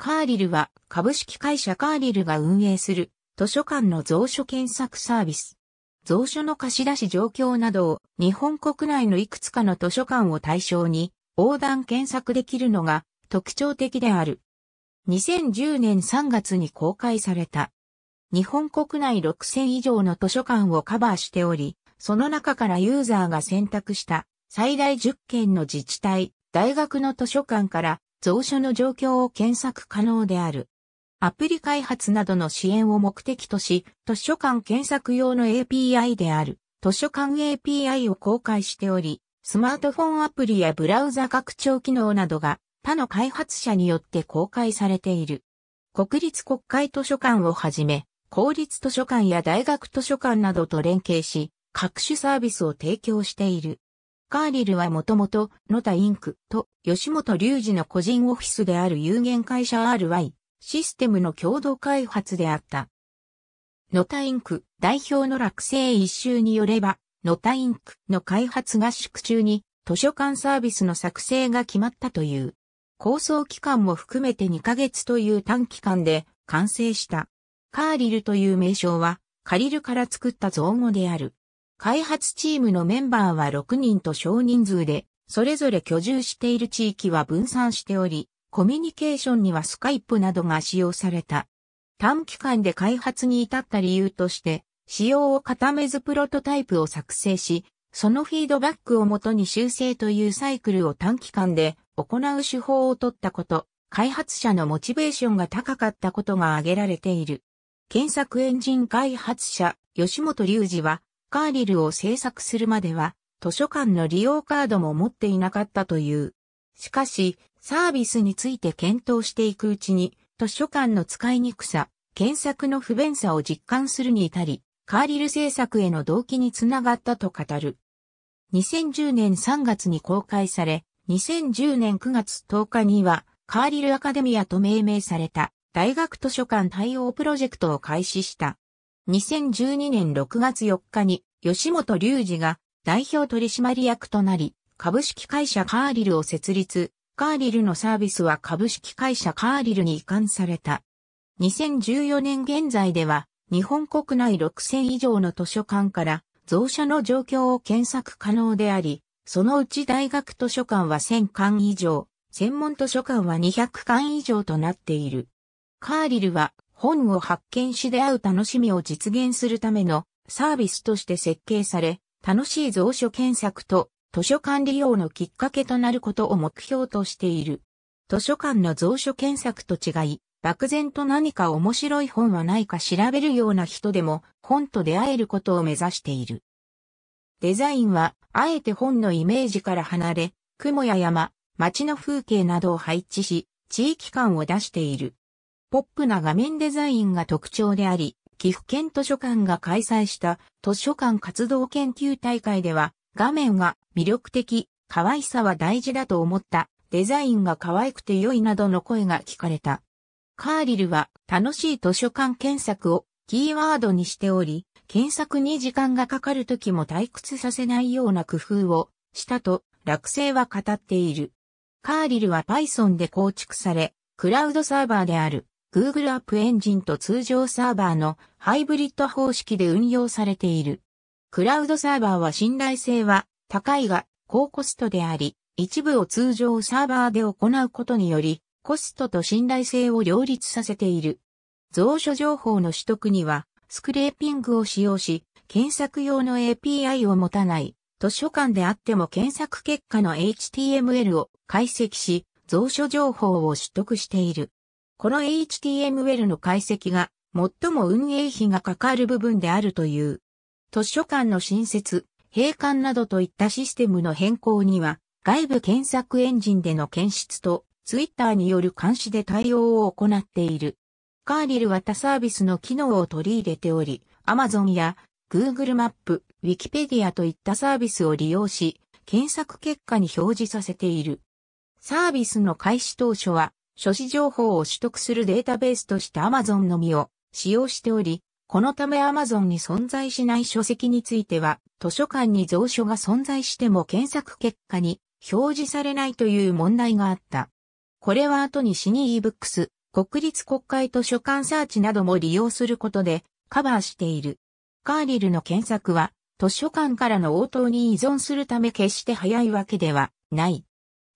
カーリルは株式会社カーリルが運営する図書館の蔵書検索サービス。蔵書の貸し出し状況などを日本国内のいくつかの図書館を対象に横断検索できるのが特徴的である。2010年3月に公開された。日本国内6000以上の図書館をカバーしており、その中からユーザーが選択した最大10件の自治体、大学の図書館から蔵書の状況を検索可能である。アプリ開発などの支援を目的とし、図書館検索用の API である、図書館 API を公開しており、スマートフォンアプリやブラウザ拡張機能などが他の開発者によって公開されている。国立国会図書館をはじめ、公立図書館や大学図書館などと連携し、各種サービスを提供している。カーリルはもともと、野田インクと吉本隆二の個人オフィスである有限会社 RY システムの共同開発であった。野田インク代表の落成一周によれば、野田インクの開発合宿中に図書館サービスの作成が決まったという。構想期間も含めて2ヶ月という短期間で完成した。カーリルという名称は、カリルから作った造語である。開発チームのメンバーは6人と少人数で、それぞれ居住している地域は分散しており、コミュニケーションにはスカイプなどが使用された。短期間で開発に至った理由として、使用を固めずプロトタイプを作成し、そのフィードバックをもとに修正というサイクルを短期間で行う手法を取ったこと、開発者のモチベーションが高かったことが挙げられている。検索エンジン開発者、吉本隆二は、カーリルを制作するまでは、図書館の利用カードも持っていなかったという。しかし、サービスについて検討していくうちに、図書館の使いにくさ、検索の不便さを実感するに至り、カーリル制作への動機につながったと語る。2010年3月に公開され、2010年9月10日には、カーリルアカデミアと命名された大学図書館対応プロジェクトを開始した。2012年6月4日に吉本隆二が代表取締役となり、株式会社カーリルを設立、カーリルのサービスは株式会社カーリルに移管された。2014年現在では、日本国内6000以上の図書館から蔵書の状況を検索可能であり、そのうち大学図書館は1000館以上、専門図書館は200館以上となっている。カーリルは本を発見し出会う楽しみを実現するためのサービスとして設計され、楽しい蔵書検索と図書館利用のきっかけとなることを目標としている。図書館の蔵書検索と違い、漠然と何か面白い本はないか調べるような人でも本と出会えることを目指している。デザインは、あえて本のイメージから離れ、雲や山、街の風景などを配置し、地域感を出している。ポップな画面デザインが特徴であり、岐阜県図書館が開催した図書館活動研究大会では、画面が魅力的、可愛さは大事だと思った、デザインが可愛くて良いなどの声が聞かれた。カーリルは楽しい図書館検索をキーワードにしており、検索に時間がかかる時も退屈させないような工夫をしたと落成は語っている。カーリルは Python で構築され、クラウドサーバーである。Google App エンジンと通常サーバーのハイブリッド方式で運用されている。クラウドサーバーは信頼性は高いが高コストであり、一部を通常サーバーで行うことにより、コストと信頼性を両立させている。蔵書情報の取得には、スクレーピングを使用し、検索用の API を持たない、図書館であっても検索結果の HTML を解析し、蔵書情報を取得している。この HTML の解析が最も運営費がかかる部分であるという。図書館の新設、閉館などといったシステムの変更には、外部検索エンジンでの検出と、ツイッターによる監視で対応を行っている。カーリルは他サービスの機能を取り入れており、Amazon や Google マップ、Wikipedia といったサービスを利用し、検索結果に表示させている。サービスの開始当初は、書誌情報を取得するデータベースとして Amazon のみを使用しており、このため Amazon に存在しない書籍については、図書館に蔵書が存在しても検索結果に表示されないという問題があった。これは後にシニー ebooks、国立国会図書館サーチなども利用することでカバーしている。カーリルの検索は図書館からの応答に依存するため決して早いわけではない。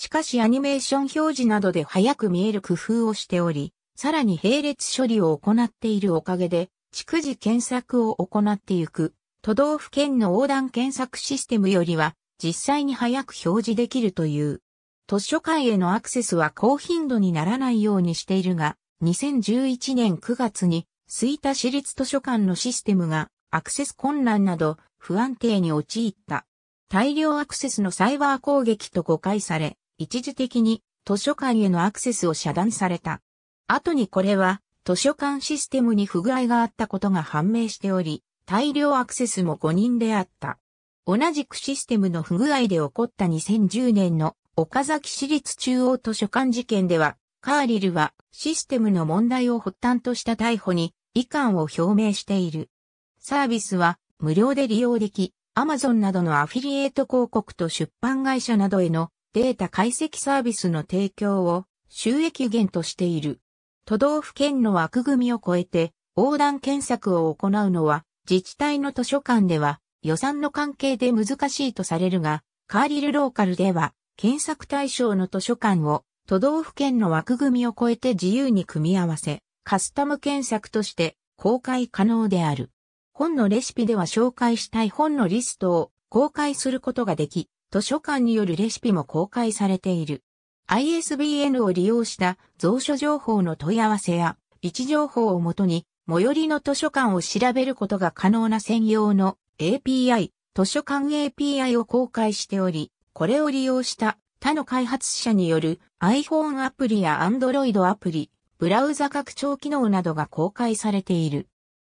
しかしアニメーション表示などで早く見える工夫をしており、さらに並列処理を行っているおかげで、逐次検索を行っていく、都道府県の横断検索システムよりは、実際に早く表示できるという。図書館へのアクセスは高頻度にならないようにしているが、2011年9月に、吹田市立図書館のシステムがアクセス困難など不安定に陥った。大量アクセスのサイバー攻撃と誤解され、一時的に図書館へのアクセスを遮断された。後にこれは図書館システムに不具合があったことが判明しており、大量アクセスも5人であった。同じくシステムの不具合で起こった2010年の岡崎市立中央図書館事件では、カーリルはシステムの問題を発端とした逮捕に遺憾を表明している。サービスは無料で利用でき、アマゾンなどのアフィリエイト広告と出版会社などへのデータ解析サービスの提供を収益源としている。都道府県の枠組みを超えて横断検索を行うのは自治体の図書館では予算の関係で難しいとされるが、カーリルローカルでは検索対象の図書館を都道府県の枠組みを超えて自由に組み合わせ、カスタム検索として公開可能である。本のレシピでは紹介したい本のリストを公開することができ、図書館によるレシピも公開されている。ISBN を利用した蔵書情報の問い合わせや位置情報をもとに最寄りの図書館を調べることが可能な専用の API、図書館 API を公開しており、これを利用した他の開発者による iPhone アプリや Android アプリ、ブラウザ拡張機能などが公開されている。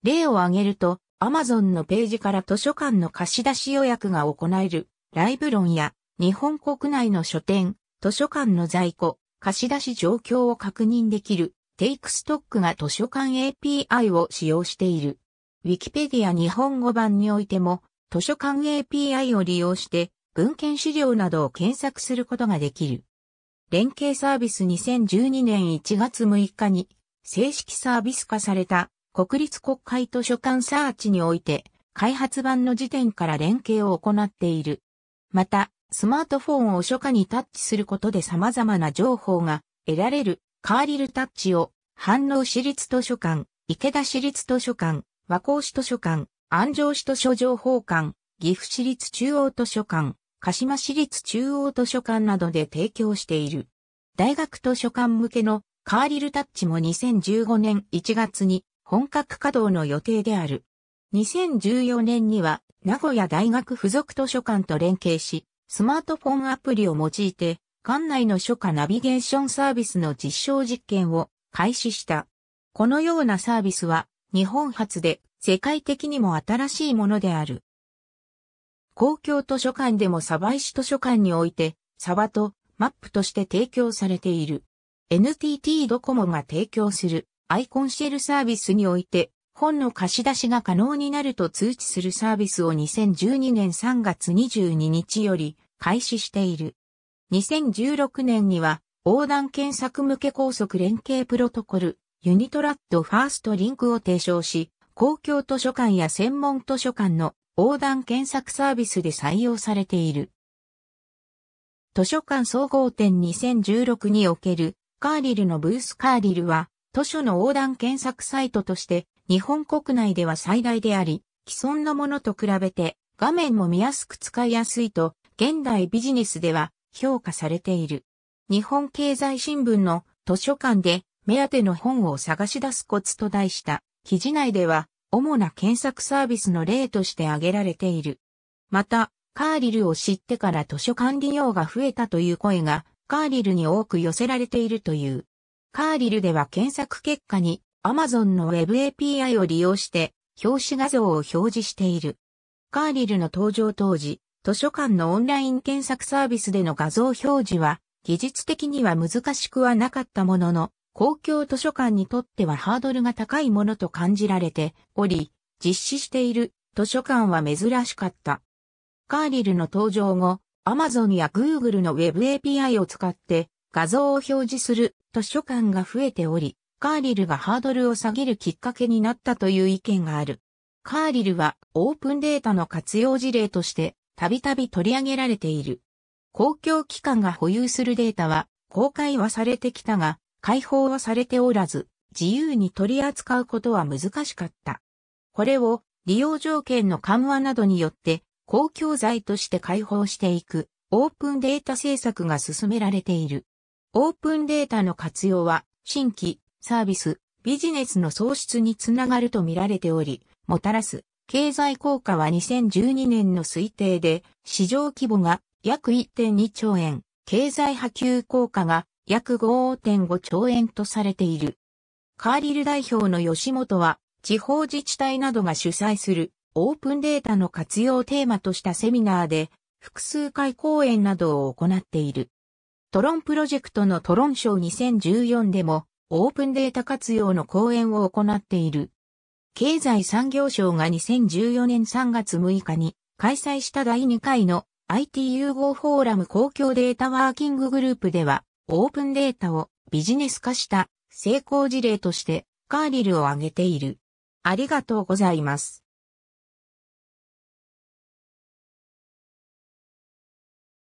例を挙げると、Amazon のページから図書館の貸し出し予約が行えるライブ論や日本国内の書店、図書館の在庫、貸し出し状況を確認できるテイクストックが図書館 API を使用している。ウィキペディア日本語版においても図書館 API を利用して文献資料などを検索することができる。連携サービス2012年1月6日に正式サービス化された国立国会図書館サーチにおいて開発版の時点から連携を行っている。また、スマートフォンを初夏にタッチすることで様々な情報が得られるカーリルタッチを、反応市立図書館、池田市立図書館、和光市図書館、安城市図書情報館、岐阜市立中央図書館、鹿島市立中央図書館などで提供している。大学図書館向けのカーリルタッチも2015年1月に本格稼働の予定である。2014年には名古屋大学附属図書館と連携し、スマートフォンアプリを用いて、館内の書家ナビゲーションサービスの実証実験を開始した。このようなサービスは日本初で世界的にも新しいものである。公共図書館でも鯖石図書館において、鯖とマップとして提供されている。NTT ドコモが提供するアイコンシェルサービスにおいて、本の貸し出しが可能になると通知するサービスを2012年3月22日より開始している。2016年には横断検索向け高速連携プロトコルユニトラッドファーストリンクを提唱し、公共図書館や専門図書館の横断検索サービスで採用されている。図書館総合展2016におけるカーリルのブースカーリルは図書の横断検索サイトとして日本国内では最大であり、既存のものと比べて画面も見やすく使いやすいと、現代ビジネスでは評価されている。日本経済新聞の図書館で目当ての本を探し出すコツと題した記事内では主な検索サービスの例として挙げられている。また、カーリルを知ってから図書館利用が増えたという声がカーリルに多く寄せられているという。カーリルでは検索結果に Amazon の Web API を利用して表紙画像を表示している。カーリルの登場当時、図書館のオンライン検索サービスでの画像表示は技術的には難しくはなかったものの、公共図書館にとってはハードルが高いものと感じられており、実施している図書館は珍しかった。カーリルの登場後、Amazon や Google の Web API を使って画像を表示する図書館が増えており、カーリルがハードルを下げるきっかけになったという意見がある。カーリルはオープンデータの活用事例としてたびたび取り上げられている。公共機関が保有するデータは公開はされてきたが解放はされておらず自由に取り扱うことは難しかった。これを利用条件の緩和などによって公共財として解放していくオープンデータ政策が進められている。オープンデータの活用は新規サービス、ビジネスの創出につながると見られており、もたらす経済効果は2012年の推定で、市場規模が約1.2兆円、経済波及効果が約5.5兆円とされている。カーリル代表の吉本は、地方自治体などが主催するオープンデータの活用をテーマとしたセミナーで、複数回講演などを行っている。トロンプロジェクトのトロン賞2014でも、オープンデータ活用の講演を行っている。経済産業省が2014年3月6日に開催した第2回の IT 融合フォーラム公共データワーキンググループでは、オープンデータをビジネス化した成功事例としてカーリルを挙げている。ありがとうございます。